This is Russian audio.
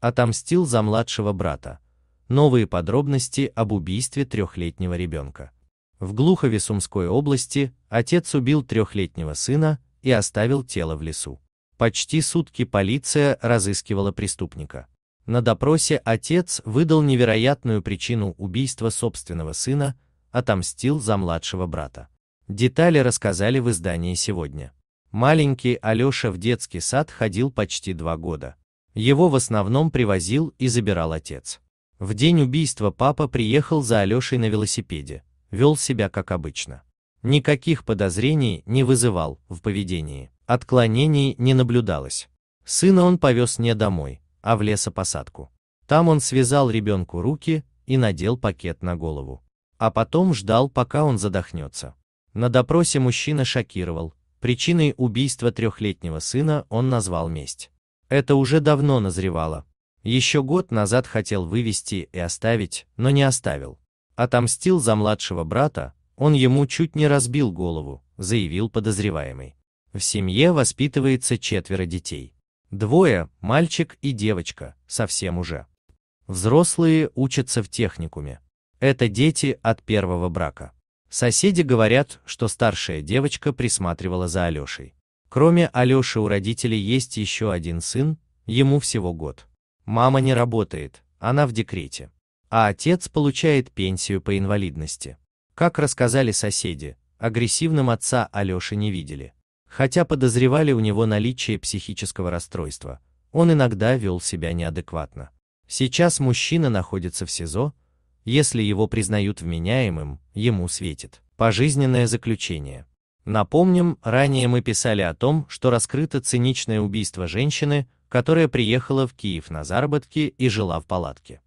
отомстил за младшего брата. Новые подробности об убийстве трехлетнего ребенка. В Глухове Сумской области отец убил трехлетнего сына и оставил тело в лесу. Почти сутки полиция разыскивала преступника. На допросе отец выдал невероятную причину убийства собственного сына, отомстил за младшего брата. Детали рассказали в издании сегодня. Маленький Алеша в детский сад ходил почти два года. Его в основном привозил и забирал отец. В день убийства папа приехал за Алешей на велосипеде, вел себя как обычно. Никаких подозрений не вызывал в поведении, отклонений не наблюдалось. Сына он повез не домой, а в лесопосадку. Там он связал ребенку руки и надел пакет на голову. А потом ждал, пока он задохнется. На допросе мужчина шокировал, причиной убийства трехлетнего сына он назвал месть. Это уже давно назревало. Еще год назад хотел вывести и оставить, но не оставил. Отомстил за младшего брата, он ему чуть не разбил голову, заявил подозреваемый. В семье воспитывается четверо детей. Двое, мальчик и девочка, совсем уже. Взрослые учатся в техникуме. Это дети от первого брака. Соседи говорят, что старшая девочка присматривала за Алешей. Кроме Алёши у родителей есть еще один сын, ему всего год. Мама не работает, она в декрете. А отец получает пенсию по инвалидности. Как рассказали соседи, агрессивным отца Алёши не видели. Хотя подозревали у него наличие психического расстройства, он иногда вел себя неадекватно. Сейчас мужчина находится в СИЗО, если его признают вменяемым, ему светит пожизненное заключение. Напомним, ранее мы писали о том, что раскрыто циничное убийство женщины, которая приехала в Киев на заработки и жила в палатке.